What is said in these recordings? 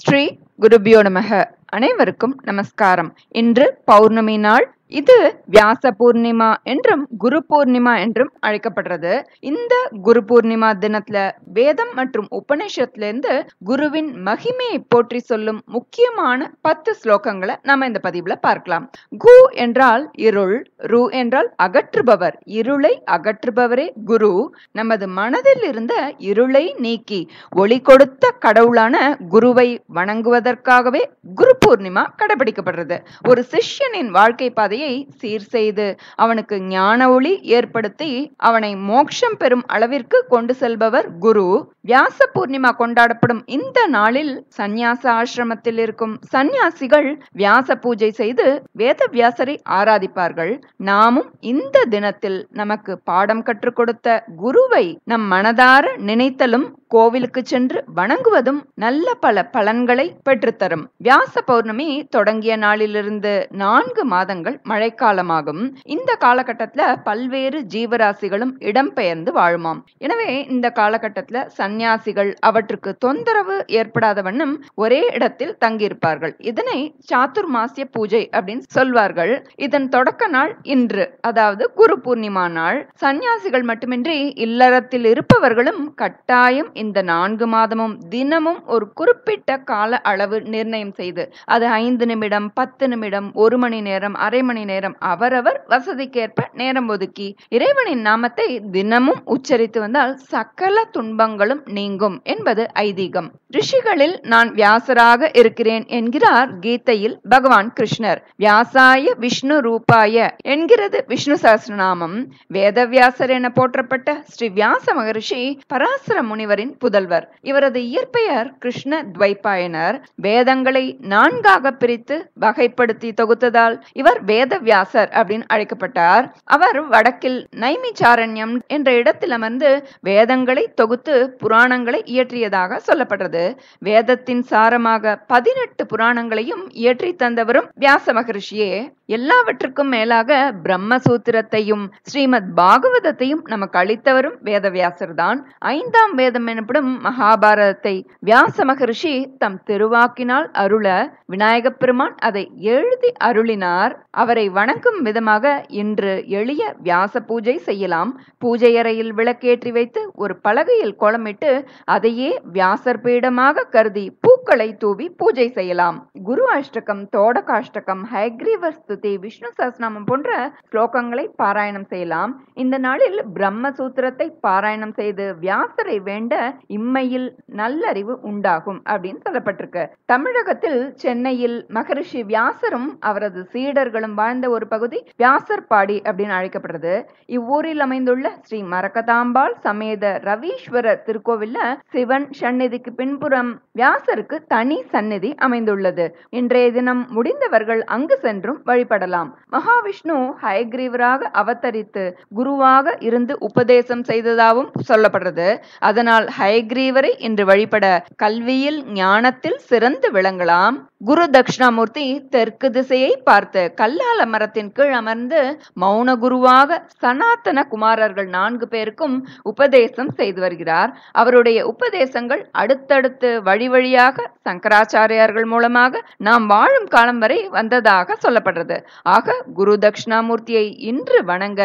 ஸ்ரீ குருபியோ நமக அனைவருக்கும் நமஸ்காரம் இன்று பௌர்ணமி நாள் இது வியாச பூர்ணிமா என்றும் குரு பூர்ணிமா என்றும் அழைக்கப்படுறது இந்த குரு பூர்ணிமா தினத்துல வேதம் மற்றும் உபநிஷத்துல இருந்து குருவின் மகிமையை போற்றி சொல்லும் முக்கியமான பத்து ஸ்லோகங்களை நாம இந்த பதிவுல பார்க்கலாம் கு என்றால் இருள் ரு என்றால் அகற்றுபவர் இருளை அகற்றுபவரே குரு நமது மனதில் இருந்த இருளை நீக்கி ஒளி கொடுத்த கடவுளான குருவை வணங்குவதற்காகவே குரு பூர்ணிமா கடைபிடிக்கப்படுறது ஒரு சிஷ்யனின் வாழ்க்கை பாதை வாழ்க்கையை சீர் செய்து அவனுக்கு ஞான ஒளி ஏற்படுத்தி அவனை மோட்சம் பெறும் அளவிற்கு கொண்டு செல்பவர் குரு வியாச பூர்ணிமா கொண்டாடப்படும் இந்த நாளில் சந்நியாச ஆசிரமத்தில் இருக்கும் சந்நியாசிகள் வியாச பூஜை செய்து வேத வியாசரை ஆராதிப்பார்கள் நாமும் இந்த தினத்தில் நமக்கு பாடம் கற்றுக் கொடுத்த குருவை நம் மனதார நினைத்தலும் கோவிலுக்கு சென்று வணங்குவதும் நல்ல பல பலன்களை பெற்றுத்தரும் வியாச பௌர்ணமி தொடங்கிய நாளிலிருந்து நான்கு மாதங்கள் மழைக்காலமாகும் இந்த காலகட்டத்துல பல்வேறு ஜீவராசிகளும் இடம்பெயர்ந்து வாழுமாம் எனவே இந்த காலகட்டத்துல சந்நியாசிகள் அவற்றுக்கு தொந்தரவு ஏற்படாத வண்ணம் ஒரே இடத்தில் தங்கியிருப்பார்கள் இதனை சாத்துர் மாசிய பூஜை அப்படின்னு சொல்வார்கள் இதன் தொடக்க நாள் இன்று அதாவது குரு பூர்ணிமா நாள் சந்நியாசிகள் மட்டுமின்றி இல்லறத்தில் இருப்பவர்களும் கட்டாயம் இந்த நான்கு மாதமும் தினமும் ஒரு குறிப்பிட்ட கால அளவு நிர்ணயம் செய்து அது ஐந்து நிமிடம் பத்து நிமிடம் ஒரு மணி நேரம் அரை மணி மணி நேரம் அவரவர் வசதிக்கேற்ப நேரம் ஒதுக்கி இறைவனின் நாமத்தை தினமும் உச்சரித்து வந்தால் சக்கல துன்பங்களும் நீங்கும் என்பது ஐதீகம் ரிஷிகளில் நான் வியாசராக இருக்கிறேன் என்கிறார் கீதையில் பகவான் கிருஷ்ணர் வியாசாய விஷ்ணு ரூபாய என்கிறது விஷ்ணு சகசிரநாமம் வேதவியாசர் என போற்றப்பட்ட ஸ்ரீ வியாச மகரிஷி பராசர முனிவரின் புதல்வர் இவரது இயற்பெயர் கிருஷ்ண துவைப்பாயனர் வேதங்களை நான்காக பிரித்து வகைப்படுத்தி தொகுத்ததால் இவர் வேத வேதவியாசர் அப்படின்னு அழைக்கப்பட்டார் அவர் வடக்கில் நைமி சாரண்யம் என்ற இடத்தில் அமர்ந்து வேதங்களை தொகுத்து புராணங்களை இயற்றியதாக சொல்லப்படுறது வேதத்தின் சாரமாக பதினெட்டு புராணங்களையும் இயற்றி தந்தவரும் வியாச மகர்ஷியே எல்லாவற்றுக்கும் மேலாக பிரம்மசூத்திரத்தையும் ஸ்ரீமத் பாகவதத்தையும் நமக்கு அளித்தவரும் வேதவியாசர் தான் ஐந்தாம் வேதம் எனப்படும் மகாபாரதத்தை வியாச மகர்ஷி தம் திருவாக்கினால் அருள விநாயகப் பெருமான் அதை எழுதி அருளினார் அவர் அவரை வணங்கும் விதமாக இன்று எளிய வியாச பூஜை செய்யலாம் பூஜை அறையில் விளக்கேற்றி வைத்து ஒரு பலகையில் கோலமிட்டு அதையே வியாசர் பீடமாக கருதி பூக்களை தூவி பூஜை செய்யலாம் குரு அஷ்டகம் தோடகாஷ்டகம் ஹயக்ரீவஸ்துதி விஷ்ணு சஸ்நாமம் போன்ற ஸ்லோகங்களை பாராயணம் செய்யலாம் இந்த நாளில் பிரம்ம சூத்திரத்தை பாராயணம் செய்து வியாசரை வேண்ட இம்மையில் நல்லறிவு உண்டாகும் அப்படின்னு சொல்லப்பட்டிருக்கு தமிழகத்தில் சென்னையில் மகரிஷி வியாசரும் அவரது சீடர்களும் வாழ் வாழ்ந்த ஒரு பகுதி வியாசர்பாடி அப்படின்னு அழைக்கப்படுறது இவ்வூரில் அமைந்துள்ள ஸ்ரீ மரக்கதாம்பாள் சமேத ரவீஸ்வரர் திருக்கோவில்ல சிவன் சந்நிதிக்கு பின்புறம் வியாசருக்கு தனி சந்நிதி அமைந்துள்ளது இன்றைய தினம் முடிந்தவர்கள் அங்கு சென்றும் வழிபடலாம் மகாவிஷ்ணு ஹயக்ரீவராக அவதரித்து குருவாக இருந்து உபதேசம் செய்ததாகவும் சொல்லப்படுறது அதனால் ஹயக்ரீவரை இன்று வழிபட கல்வியில் ஞானத்தில் சிறந்து விளங்கலாம் குரு தட்சிணாமூர்த்தி தெற்கு திசையை பார்த்து கல்லால மரத்தின் கீழ் அமர்ந்து மௌன குருவாக சனாத்தன குமாரர்கள் நான்கு பேருக்கும் உபதேசம் செய்து வருகிறார் அவருடைய உபதேசங்கள் அடுத்தடுத்து வழி வழியாக சங்கராச்சாரியார்கள் மூலமாக நாம் வாழும் காலம் வரை வந்ததாக சொல்லப்படுறது ஆக குரு தட்சிணாமூர்த்தியை இன்று வணங்க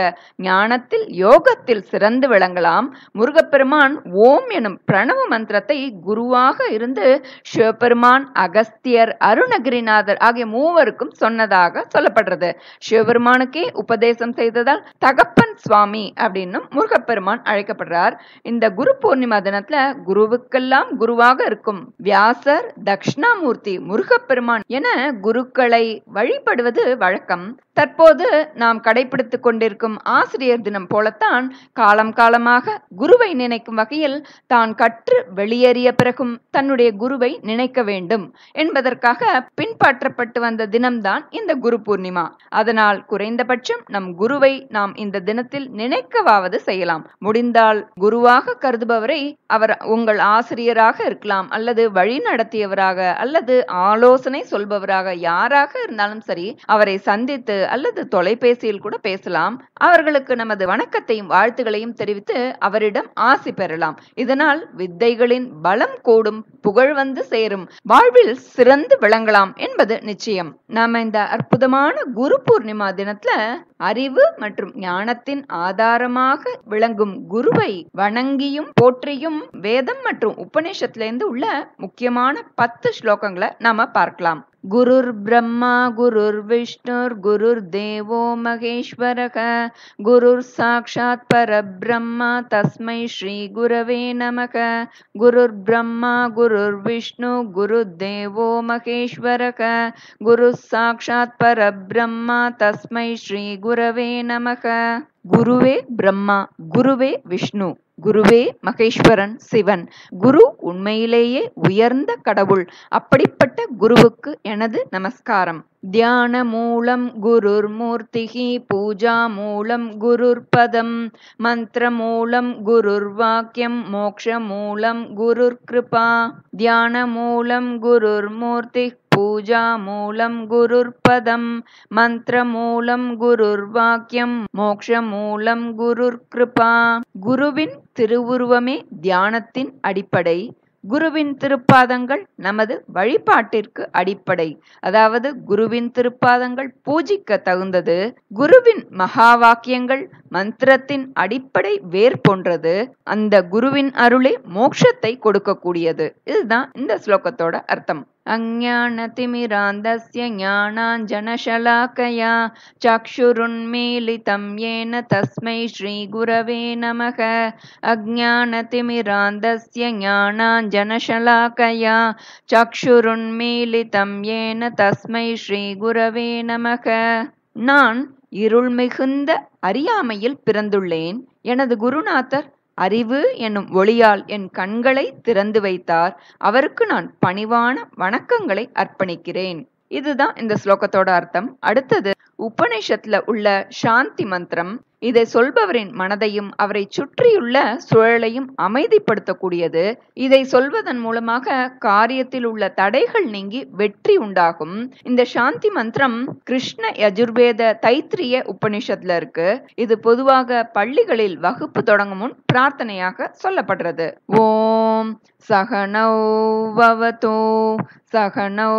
ஞானத்தில் யோகத்தில் சிறந்து விளங்கலாம் முருகப்பெருமான் ஓம் எனும் பிரணவ மந்திரத்தை குருவாக இருந்து சிவபெருமான் அகஸ்தியர் அருணகிரிநாதர் ஆகிய மூவருக்கும் சொன்னதாக சொல்லப்படுறது சிவபெருமானுக்கே உபதேசம் செய்ததால் தகப்பன் சுவாமி அப்படின்னும் முருகப்பெருமான் அழைக்கப்படுறார் இந்த குரு பூர்ணிமா தினத்துல குருவுக்கெல்லாம் குருவாக இருக்கும் வியாசர் தக்ஷணாமூர்த்தி முருகப்பெருமான் என குருக்களை வழிபடுவது வழக்கம் தற்போது நாம் கடைபிடித்துக் கொண்டிருக்கும் ஆசிரியர் தினம் போலத்தான் காலம் காலமாக குருவை நினைக்கும் வகையில் தான் கற்று வெளியேறிய பிறகும் தன்னுடைய குருவை நினைக்க வேண்டும் என்பதற்காக பின்பற்றப்பட்டு வந்த தினம்தான் இந்த குரு பூர்ணிமா அதனால் குறைந்தபட்சம் நம் குருவை நாம் இந்த தினத்தில் நினைக்கவாவது செய்யலாம் முடிந்தால் குருவாக கருதுபவரை அவர் உங்கள் ஆசிரியராக இருக்கலாம் அல்லது வழி நடத்திய சொல்லக்கூடியவராக அல்லது ஆலோசனை சொல்பவராக யாராக இருந்தாலும் சரி அவரை சந்தித்து அல்லது தொலைபேசியில் கூட பேசலாம் அவர்களுக்கு நமது வணக்கத்தையும் வாழ்த்துகளையும் தெரிவித்து அவரிடம் ஆசி பெறலாம் இதனால் வித்தைகளின் பலம் கூடும் புகழ் வந்து சேரும் வாழ்வில் சிறந்து விளங்கலாம் என்பது நிச்சயம் நாம இந்த அற்புதமான குரு பூர்ணிமா தினத்துல அறிவு மற்றும் ஞானத்தின் ஆதாரமாக விளங்கும் குருவை வணங்கியும் போற்றியும் வேதம் மற்றும் உபநிஷத்துல இருந்து உள்ள முக்கியமான பத்து ஸ்லோகங்களை நாம பார்க்கலாம் குருர் பிரம்மா குருர் விஷ்ணுர் குருர் தேவோ மகேஸ்வரக குருர் சாட்சாத் பிரம்மா தஸ்மை ஸ்ரீ குருவே நமக குருர் பிரம்மா குருர் விஷ்ணு குரு தேவோ மகேஸ்வரக குரு சாட்சாத் பிரம்மா தஸ்மை ஸ்ரீ குருவே நமக குருவே பிரம்மா குருவே விஷ்ணு குருவே மகேஸ்வரன் சிவன் குரு உண்மையிலேயே உயர்ந்த கடவுள் அப்படிப்பட்ட குருவுக்கு எனது நமஸ்காரம் தியான மூலம் குருர் மூர்த்திகி பூஜா மூலம் குருர் பதம் மந்திர மூலம் குருர் வாக்கியம் மோக்ஷ மூலம் குருர் கிருபா தியான மூலம் குருர் மூர்த்தி பூஜா மூலம் पूजामूलं गुरुर्पदं மந்திரமூலம் குருர்வாக்கியம் மூலம் குருர்கிருபா குருவின் திருவுருவமே தியானத்தின் அடிப்படை குருவின் திருப்பாதங்கள் நமது வழிபாட்டிற்கு அடிப்படை அதாவது குருவின் திருப்பாதங்கள் பூஜிக்க தகுந்தது குருவின் மகா வாக்கியங்கள் மந்திரத்தின் அடிப்படை வேர் போன்றது அந்த குருவின் அருளே மோட்சத்தை கொடுக்கக்கூடியது இதுதான் இந்த ஸ்லோகத்தோட அர்த்தம் अज्ञानतिमिरान्धस्य ज्ञानाञ्जनशलाकया चक्षुरुन्मीलितं येन तस्मै श्रीगुरवे नमः अज्ञानतिमिरान्धस्य ज्ञानाञ्जनशलाकया चक्षुरुन्मीलितं येन तस्मै श्रीगुरवे नमः நான் இருள் மிகுந்த அறியாமையில் பிறந்துள்ளேன் எனது குருநாதர் அறிவு என்னும் ஒளியால் என் கண்களை திறந்து வைத்தார் அவருக்கு நான் பணிவான வணக்கங்களை அர்ப்பணிக்கிறேன் இதுதான் இந்த ஸ்லோகத்தோட அர்த்தம் அடுத்தது உபநிஷத்துல உள்ள சாந்தி மந்திரம் இதை சொல்பவரின் மனதையும் அவரை சுற்றியுள்ள சூழலையும் அமைதிப்படுத்தக்கூடியது இதை சொல்வதன் மூலமாக காரியத்தில் உள்ள தடைகள் நீங்கி வெற்றி உண்டாகும் இந்த சாந்தி மந்திரம் கிருஷ்ண யஜுர்வேத தைத்திரிய உபனிஷத்துல இருக்கு இது பொதுவாக பள்ளிகளில் வகுப்பு தொடங்கும் முன் பிரார்த்தனையாக சொல்லப்படுறது ஓம் சகனோ சகனோ சகனௌ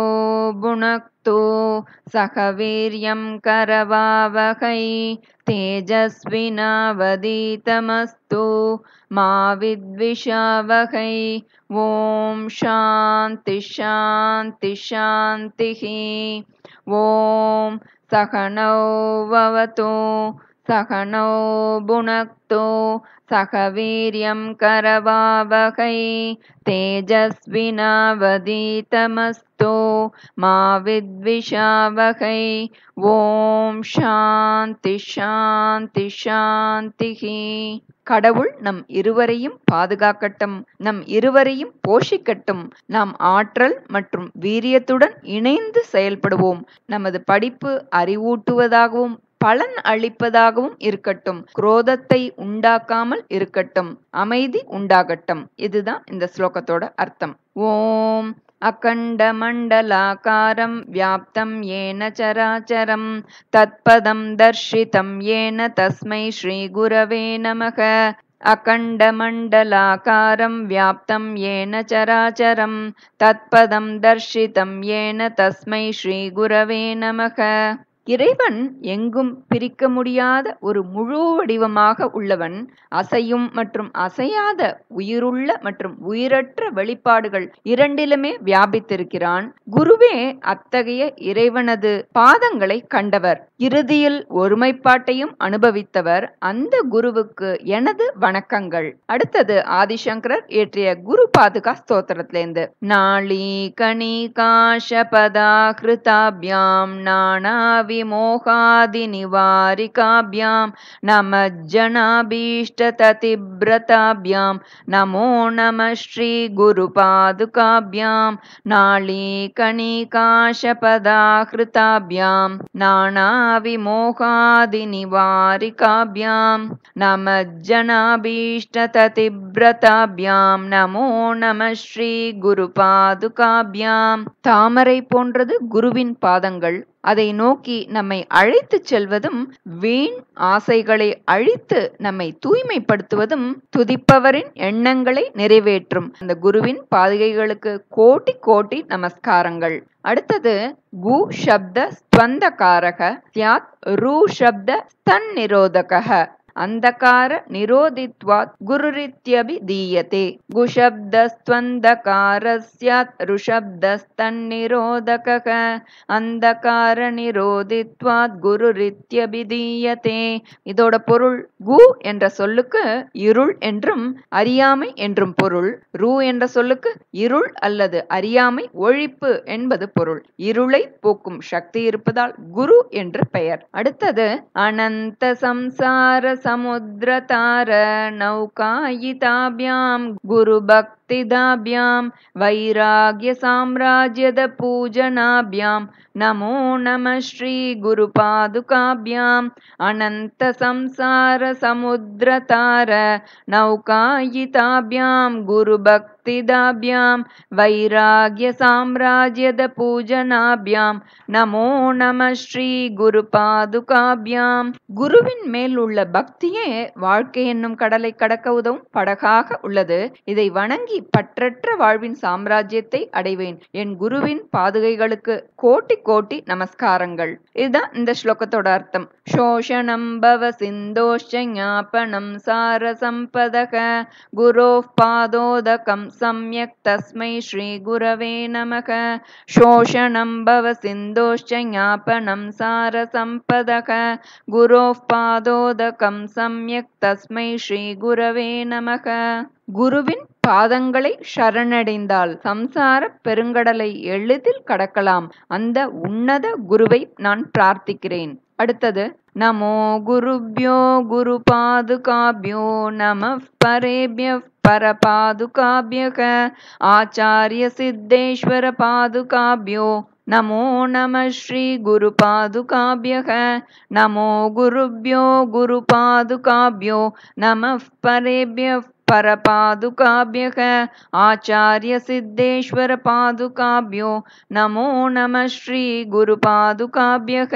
புனக் तु सहवीर्यं करवावहै तेजस्विनावदीतमस्तु मा विद्विषावहै ॐ शान्तिशान्तिशान्तिः ॐ सकणौ भवतु सकणौ भुणक्तो सहवीर्यं करवावहै तेजस्विनावदीतमस्तु भक्तो मा विद्विषावहै ஓம் சாந்தி சாந்தி ஷாந்திஹி கடவுள் நம் இருவரையும் பாதுகாக்கட்டும் நம் இருவரையும் போஷிக்கட்டும் நாம் ஆற்றல் மற்றும் வீரியத்துடன் இணைந்து செயல்படுவோம் நமது படிப்பு அறிவூட்டுவதாகவும் பலன் அளிப்பதாகவும் இருக்கட்டும் குரோதத்தை உண்டாக்காமல் இருக்கட்டும் அமைதி உண்டாகட்டும் இதுதான் இந்த ஸ்லோகத்தோட அர்த்தம் ஓம் अखण्डमण्डलाकारं व्याप्तं येन चराचरं तत्पदं दर्शितं येन तस्मै श्रीगुरवे नमः अखण्डमण्डलाकारं व्याप्तं येन चराचरं तत्पदं दर्शितं येन तस्मै श्रीगुरवे नमः இறைவன் எங்கும் பிரிக்க முடியாத ஒரு முழு வடிவமாக உள்ளவன் அசையும் மற்றும் அசையாத உயிருள்ள மற்றும் உயிரற்ற வெளிப்பாடுகள் இரண்டிலுமே வியாபித்திருக்கிறான் குருவே அத்தகைய இறைவனது பாதங்களை கண்டவர் இறுதியில் ஒருமைப்பாட்டையும் அனுபவித்தவர் அந்த குருவுக்கு எனது வணக்கங்கள் அடுத்தது ஆதிசங்கரர் இயற்றிய குரு பாதுகா ஸ்தோத்திரத்திலேருந்து நாளி கணி காஷபதா கிருதாபியாம் நானாவி விமோகாதிநிவாரிகாப்யாம் நமஜ்ஜனாபீஷ்டதிவிரதாப்யாம் நமோ நம ஸ்ரீ குரு பாதுகாப்யாம் நாளீகணிகாஷபதாகிருதாப்யாம் நாணாவிமோகாதிநிவாரிகாப்யாம் நமஜ்ஜனாபீஷ்டதிவிரதாப்யாம் நமோ நம ஸ்ரீ குரு பாதுகாப்யாம் தாமரை போன்றது குருவின் பாதங்கள் அதை நோக்கி நம்மை அழைத்துச் செல்வதும் வீண் ஆசைகளை அழித்து நம்மை தூய்மைப்படுத்துவதும் துதிப்பவரின் எண்ணங்களை நிறைவேற்றும் அந்த குருவின் பாதுகைகளுக்கு கோட்டி கோட்டி நமஸ்காரங்கள் அடுத்தது கு சப்த ஸ்வந்த காரக தியாத் ரூ சப்த ஸ்தன் நிரோதக அந்தகார अन्धकार निरोधित्वात् गुरुरित्यभिधीयते அந்தகார நிரோதித்வாத் குருரித்யபி தீயதே இதோட பொருள் கு என்ற சொல்லுக்கு இருள் என்றும் அறியாமை என்றும் பொருள் ரூ என்ற சொல்லுக்கு இருள் அல்லது அறியாமை ஒழிப்பு என்பது பொருள் இருளை போக்கும் சக்தி இருப்பதால் குரு என்று பெயர் அடுத்தது அனந்த சம்சார समुद्रतारनौकायिताभ्यां गुरुभक् भक्तिदाभ्यां वैराग्यसाम्राज्यदपूजनाभ्यां नमो नमः श्रीगुरुपादुकाभ्याम् अनन्तसंसारसमुद्रतार नौकायिताभ्यां गुरुभक्तिदाभ्यां वैराग्यसाम्राज्यदपूजनाभ्यां नमो நம ஸ்ரீ குரு பாதுகாபியாம் குருவின் மேல் உள்ள பக்தியே வாழ்க்கை என்னும் கடலை கடக்க உதவும் படகாக உள்ளது இதை வணங்கி பற்றற்ற வாழ்வின் சாம்ராஜ்யத்தை அடைவேன் என் குருவின் பாதுகைகளுக்கு கோட்டி கோட்டி நமஸ்காரங்கள் இதுதான் இந்த ஸ்லோகத்தோட அர்த்தம் சோஷணம் பவ சிந்தோஷ ஞாபனம் சார சம்பதக குரோ பாதோதகம் சம்யக் தஸ்மை ஸ்ரீ குரவே நமக சோஷணம் பவ சிந்தோஷ ஞாபனம் சார சம்பதக குரோ பாதோதகம் சம்யக் தஸ்மை ஸ்ரீ குரவே நமக குருவின் பாதங்களை சரணடைந்தால் சம்சார பெருங்கடலை எளிதில் கடக்கலாம் அந்த உன்னத குருவை நான் பிரார்த்திக்கிறேன் அடுத்தது நமோ குருபியோ குரு பாதுகாபியோ நம பரேபிய பர பரபாதுகாபியக ஆச்சாரிய சித்தேஸ்வர பாதுகாபியோ குரு नमः நமோ குருப்யோ குரு பாதுகாபியோ நம பரேபிய परपादुकाभ्यः आचार्यसिद्धेश्वरपादुकाभ्यो नमो नमः श्रीगुरुपादुकाभ्यः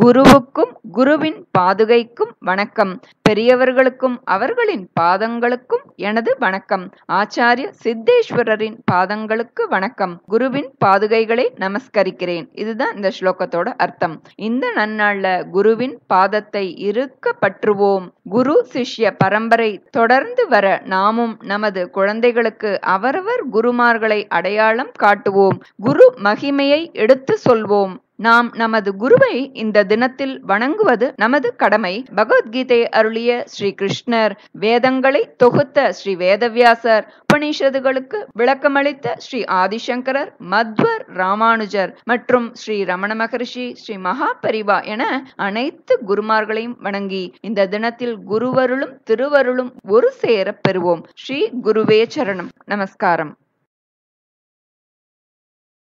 குருவுக்கும் குருவின் பாதுகைக்கும் வணக்கம் பெரியவர்களுக்கும் அவர்களின் பாதங்களுக்கும் எனது வணக்கம் ஆச்சாரிய சித்தேஸ்வரரின் பாதங்களுக்கு வணக்கம் குருவின் பாதுகைகளை நமஸ்கரிக்கிறேன் இதுதான் இந்த ஸ்லோகத்தோட அர்த்தம் இந்த நன்னாள்ல குருவின் பாதத்தை இருக்க பற்றுவோம் குரு சிஷ்ய பரம்பரை தொடர்ந்து வர நாமும் நமது குழந்தைகளுக்கு அவரவர் குருமார்களை அடையாளம் காட்டுவோம் குரு மகிமையை எடுத்து சொல்வோம் நாம் நமது குருவை இந்த தினத்தில் வணங்குவது நமது கடமை பகவத்கீதை அருளிய ஸ்ரீ கிருஷ்ணர் வேதங்களை தொகுத்த ஸ்ரீ வேதவியாசர் உபநிஷதுகளுக்கு விளக்கமளித்த ஸ்ரீ ஆதிசங்கரர் மத்வர் ராமானுஜர் மற்றும் ஸ்ரீ ரமண மகரிஷி ஸ்ரீ மகா பரிவா என அனைத்து குருமார்களையும் வணங்கி இந்த தினத்தில் குருவருளும் திருவருளும் ஒரு சேர பெறுவோம் ஸ்ரீ குருவே சரணம் நமஸ்காரம்